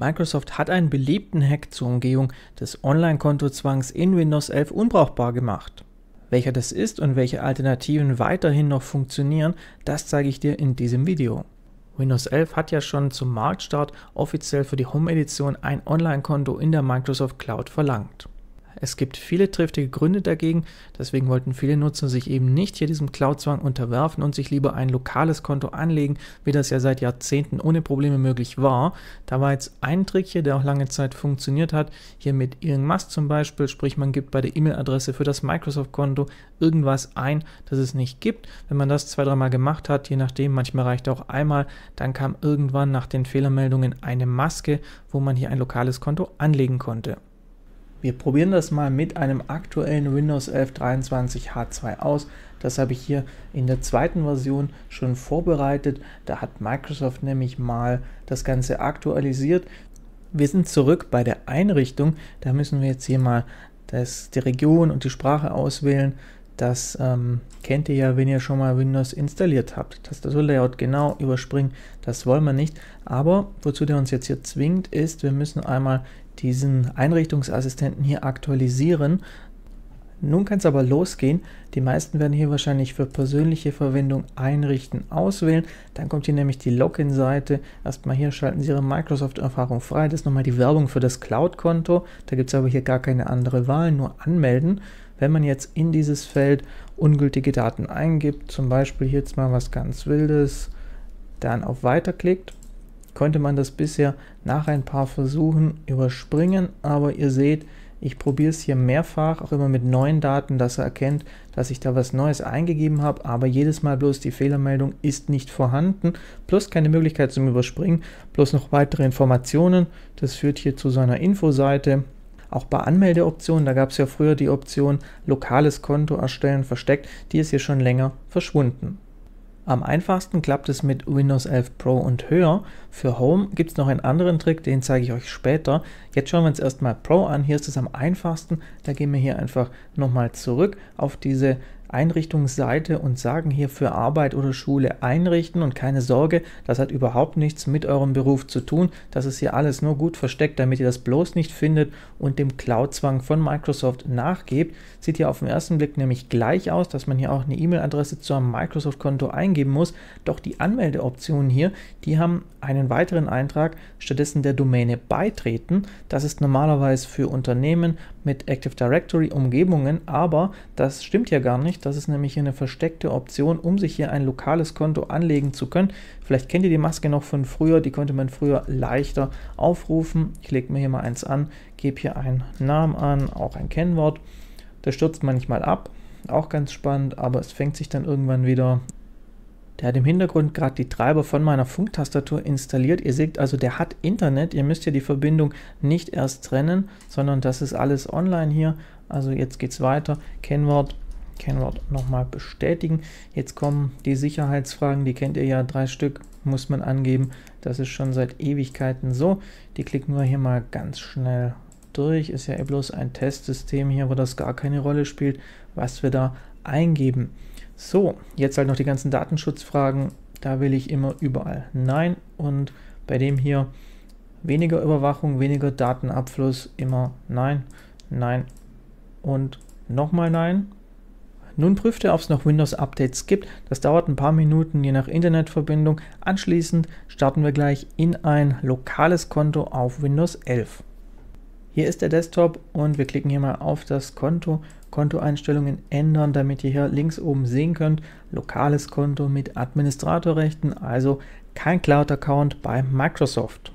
Microsoft hat einen beliebten Hack zur Umgehung des Online-Kontozwangs in Windows 11 unbrauchbar gemacht. Welcher das ist und welche Alternativen weiterhin noch funktionieren, das zeige ich dir in diesem Video. Windows 11 hat ja schon zum Marktstart offiziell für die Home-Edition ein Online-Konto in der Microsoft Cloud verlangt. Es gibt viele triftige Gründe dagegen, deswegen wollten viele Nutzer sich eben nicht hier diesem Cloud-Zwang unterwerfen und sich lieber ein lokales Konto anlegen, wie das ja seit Jahrzehnten ohne Probleme möglich war. Da war jetzt ein Trick hier, der auch lange Zeit funktioniert hat, hier mit Elon Musk zum Beispiel, sprich man gibt bei der E-Mail-Adresse für das Microsoft-Konto irgendwas ein, das es nicht gibt. Wenn man das zwei, dreimal gemacht hat, je nachdem, manchmal reicht auch einmal, dann kam irgendwann nach den Fehlermeldungen eine Maske, wo man hier ein lokales Konto anlegen konnte. Wir probieren das mal mit einem aktuellen Windows 11 23 H2 aus. Das habe ich hier in der zweiten Version schon vorbereitet. Da hat Microsoft nämlich mal das Ganze aktualisiert. Wir sind zurück bei der Einrichtung. Da müssen wir jetzt hier mal das, die Region und die Sprache auswählen. Das ähm, kennt ihr ja, wenn ihr schon mal Windows installiert habt. Tastaturlayout genau überspringen, das wollen wir nicht. Aber wozu der uns jetzt hier zwingt, ist, wir müssen einmal diesen Einrichtungsassistenten hier aktualisieren. Nun kann es aber losgehen. Die meisten werden hier wahrscheinlich für persönliche Verwendung einrichten, auswählen. Dann kommt hier nämlich die Login-Seite. Erstmal hier schalten Sie Ihre Microsoft-Erfahrung frei. Das ist nochmal die Werbung für das Cloud-Konto. Da gibt es aber hier gar keine andere Wahl, nur anmelden. Wenn man jetzt in dieses Feld ungültige Daten eingibt, zum Beispiel hier jetzt mal was ganz Wildes, dann auf Weiter klickt, konnte man das bisher nach ein paar Versuchen überspringen, aber ihr seht, ich probiere es hier mehrfach, auch immer mit neuen Daten, dass er erkennt, dass ich da was Neues eingegeben habe, aber jedes Mal bloß die Fehlermeldung ist nicht vorhanden, plus keine Möglichkeit zum Überspringen, plus noch weitere Informationen. Das führt hier zu so einer Infoseite, auch bei Anmeldeoptionen, da gab es ja früher die Option lokales Konto erstellen versteckt, die ist hier schon länger verschwunden. Am einfachsten klappt es mit Windows 11 Pro und höher. Für Home gibt es noch einen anderen Trick, den zeige ich euch später. Jetzt schauen wir uns erstmal Pro an. Hier ist es am einfachsten. Da gehen wir hier einfach nochmal zurück auf diese Einrichtungsseite und sagen hier für Arbeit oder Schule einrichten und keine Sorge, das hat überhaupt nichts mit eurem Beruf zu tun. Das ist hier alles nur gut versteckt, damit ihr das bloß nicht findet und dem Cloud-Zwang von Microsoft nachgebt. Sieht hier auf den ersten Blick nämlich gleich aus, dass man hier auch eine E-Mail-Adresse zu einem Microsoft-Konto eingeben muss. Doch die Anmeldeoptionen hier, die haben einen weiteren Eintrag, stattdessen der Domäne beitreten. Das ist normalerweise für Unternehmen mit Active Directory Umgebungen, aber das stimmt ja gar nicht das ist nämlich hier eine versteckte Option, um sich hier ein lokales Konto anlegen zu können. Vielleicht kennt ihr die Maske noch von früher, die konnte man früher leichter aufrufen. Ich lege mir hier mal eins an, gebe hier einen Namen an, auch ein Kennwort. Da stürzt manchmal ab, auch ganz spannend, aber es fängt sich dann irgendwann wieder der hat im Hintergrund gerade die Treiber von meiner Funktastatur installiert. Ihr seht also, der hat Internet. Ihr müsst ja die Verbindung nicht erst trennen, sondern das ist alles online hier. Also jetzt geht es weiter. Kennwort Kennwort nochmal bestätigen. Jetzt kommen die Sicherheitsfragen, die kennt ihr ja, drei Stück muss man angeben. Das ist schon seit Ewigkeiten so. Die klicken wir hier mal ganz schnell durch. Ist ja eh bloß ein Testsystem hier, wo das gar keine Rolle spielt, was wir da eingeben. So, jetzt halt noch die ganzen Datenschutzfragen. Da will ich immer überall Nein und bei dem hier weniger Überwachung, weniger Datenabfluss, immer Nein, Nein und nochmal Nein. Nun prüft er, ob es noch Windows-Updates gibt. Das dauert ein paar Minuten je nach Internetverbindung. Anschließend starten wir gleich in ein lokales Konto auf Windows 11. Hier ist der Desktop und wir klicken hier mal auf das Konto, Kontoeinstellungen ändern, damit ihr hier links oben sehen könnt, lokales Konto mit Administratorrechten, also kein Cloud-Account bei Microsoft.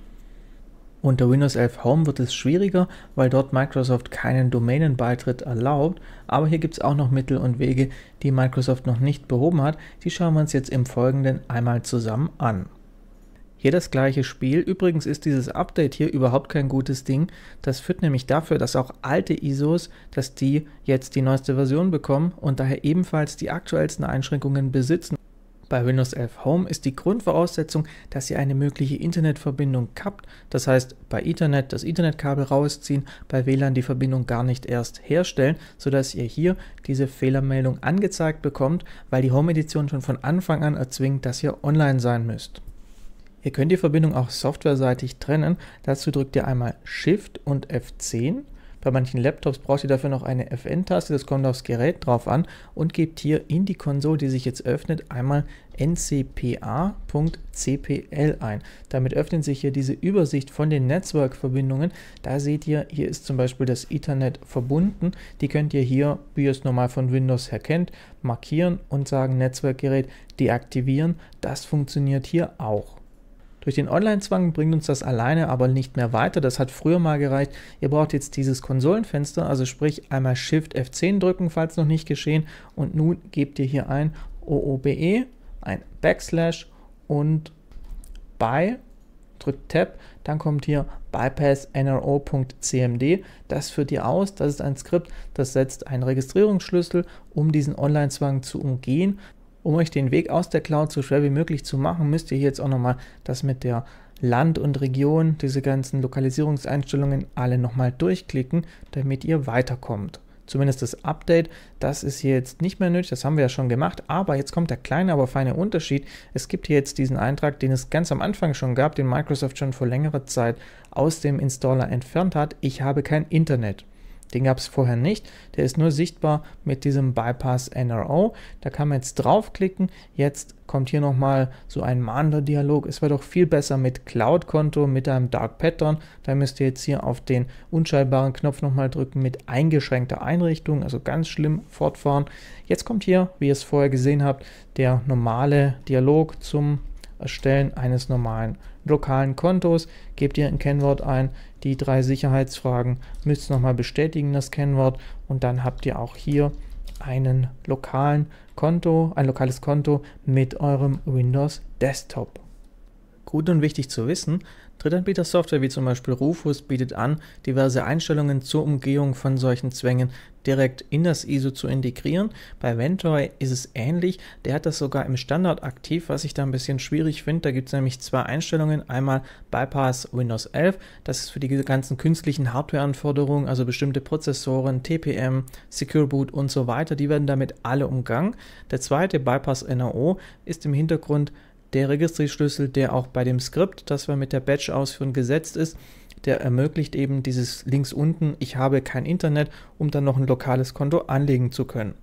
Unter Windows 11 Home wird es schwieriger, weil dort Microsoft keinen Domänenbeitritt erlaubt, aber hier gibt es auch noch Mittel und Wege, die Microsoft noch nicht behoben hat, die schauen wir uns jetzt im Folgenden einmal zusammen an. Hier das gleiche Spiel. Übrigens ist dieses Update hier überhaupt kein gutes Ding. Das führt nämlich dafür, dass auch alte ISOs, dass die jetzt die neueste Version bekommen und daher ebenfalls die aktuellsten Einschränkungen besitzen. Bei Windows 11 Home ist die Grundvoraussetzung, dass ihr eine mögliche Internetverbindung habt, das heißt bei Ethernet das Ethernetkabel rausziehen, bei WLAN die Verbindung gar nicht erst herstellen, sodass ihr hier diese Fehlermeldung angezeigt bekommt, weil die Home-Edition schon von Anfang an erzwingt, dass ihr online sein müsst. Ihr könnt die Verbindung auch softwareseitig trennen, dazu drückt ihr einmal Shift und F10 bei manchen Laptops braucht ihr dafür noch eine Fn-Taste, das kommt aufs Gerät drauf an und gebt hier in die Konsole, die sich jetzt öffnet, einmal ncpa.cpl ein. Damit öffnet sich hier diese Übersicht von den Netzwerkverbindungen. Da seht ihr, hier ist zum Beispiel das Ethernet verbunden. Die könnt ihr hier, wie ihr es normal von Windows her kennt, markieren und sagen Netzwerkgerät deaktivieren. Das funktioniert hier auch. Durch den Online-Zwang bringt uns das alleine aber nicht mehr weiter. Das hat früher mal gereicht. Ihr braucht jetzt dieses Konsolenfenster, also sprich einmal Shift F10 drücken, falls noch nicht geschehen. Und nun gebt ihr hier ein OOBE, ein Backslash und by, drückt Tab, dann kommt hier bypass nro.cmd. Das führt ihr aus, das ist ein Skript, das setzt einen Registrierungsschlüssel, um diesen Online-Zwang zu umgehen. Um euch den Weg aus der Cloud so schwer wie möglich zu machen, müsst ihr hier jetzt auch nochmal das mit der Land und Region, diese ganzen Lokalisierungseinstellungen alle nochmal durchklicken, damit ihr weiterkommt. Zumindest das Update, das ist hier jetzt nicht mehr nötig, das haben wir ja schon gemacht, aber jetzt kommt der kleine, aber feine Unterschied. Es gibt hier jetzt diesen Eintrag, den es ganz am Anfang schon gab, den Microsoft schon vor längerer Zeit aus dem Installer entfernt hat. Ich habe kein Internet. Den gab es vorher nicht. Der ist nur sichtbar mit diesem Bypass NRO. Da kann man jetzt draufklicken. Jetzt kommt hier nochmal so ein mahnender Dialog. Es wäre doch viel besser mit Cloud-Konto, mit einem Dark Pattern. Da müsst ihr jetzt hier auf den unschaltbaren Knopf nochmal drücken mit eingeschränkter Einrichtung. Also ganz schlimm fortfahren. Jetzt kommt hier, wie ihr es vorher gesehen habt, der normale Dialog zum Erstellen eines normalen lokalen Kontos. Gebt ihr ein Kennwort ein, die drei Sicherheitsfragen, müsst ihr nochmal bestätigen das Kennwort und dann habt ihr auch hier einen lokalen Konto, ein lokales Konto mit eurem Windows Desktop Gut und wichtig zu wissen, Drittanbieter-Software wie zum Beispiel Rufus bietet an, diverse Einstellungen zur Umgehung von solchen Zwängen direkt in das ISO zu integrieren. Bei Ventoy ist es ähnlich, der hat das sogar im Standard aktiv, was ich da ein bisschen schwierig finde. Da gibt es nämlich zwei Einstellungen, einmal Bypass Windows 11, das ist für die ganzen künstlichen Hardware-Anforderungen, also bestimmte Prozessoren, TPM, Secure Boot und so weiter, die werden damit alle umgangen. Der zweite Bypass NAO ist im Hintergrund der Registry-Schlüssel, der auch bei dem Skript, das wir mit der Batch ausführen, gesetzt ist, der ermöglicht eben dieses links unten, ich habe kein Internet, um dann noch ein lokales Konto anlegen zu können.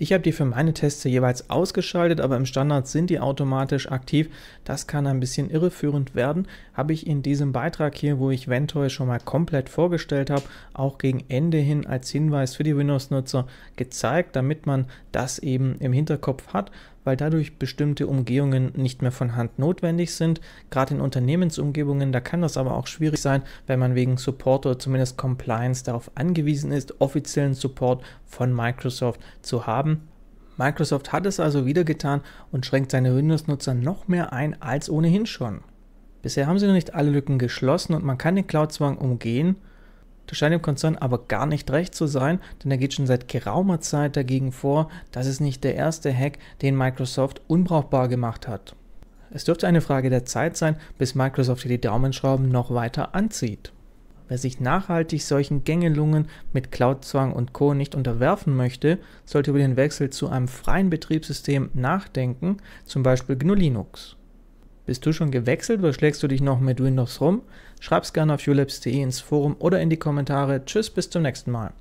Ich habe die für meine Tests jeweils ausgeschaltet, aber im Standard sind die automatisch aktiv. Das kann ein bisschen irreführend werden. Habe ich in diesem Beitrag hier, wo ich Ventoy schon mal komplett vorgestellt habe, auch gegen Ende hin als Hinweis für die Windows-Nutzer gezeigt, damit man das eben im Hinterkopf hat weil dadurch bestimmte Umgehungen nicht mehr von Hand notwendig sind. Gerade in Unternehmensumgebungen, da kann das aber auch schwierig sein, wenn man wegen Support oder zumindest Compliance darauf angewiesen ist, offiziellen Support von Microsoft zu haben. Microsoft hat es also wieder getan und schränkt seine Windows-Nutzer noch mehr ein als ohnehin schon. Bisher haben sie noch nicht alle Lücken geschlossen und man kann den Cloud-Zwang umgehen, das scheint dem Konzern aber gar nicht recht zu sein, denn er geht schon seit geraumer Zeit dagegen vor, dass es nicht der erste Hack, den Microsoft unbrauchbar gemacht hat. Es dürfte eine Frage der Zeit sein, bis Microsoft hier die Daumenschrauben noch weiter anzieht. Wer sich nachhaltig solchen Gängelungen mit Cloud-Zwang und Co. nicht unterwerfen möchte, sollte über den Wechsel zu einem freien Betriebssystem nachdenken, zum Beispiel GNU Linux. Bist du schon gewechselt oder schlägst du dich noch mit Windows rum? Schreib's gerne auf ulabs.de ins Forum oder in die Kommentare. Tschüss, bis zum nächsten Mal.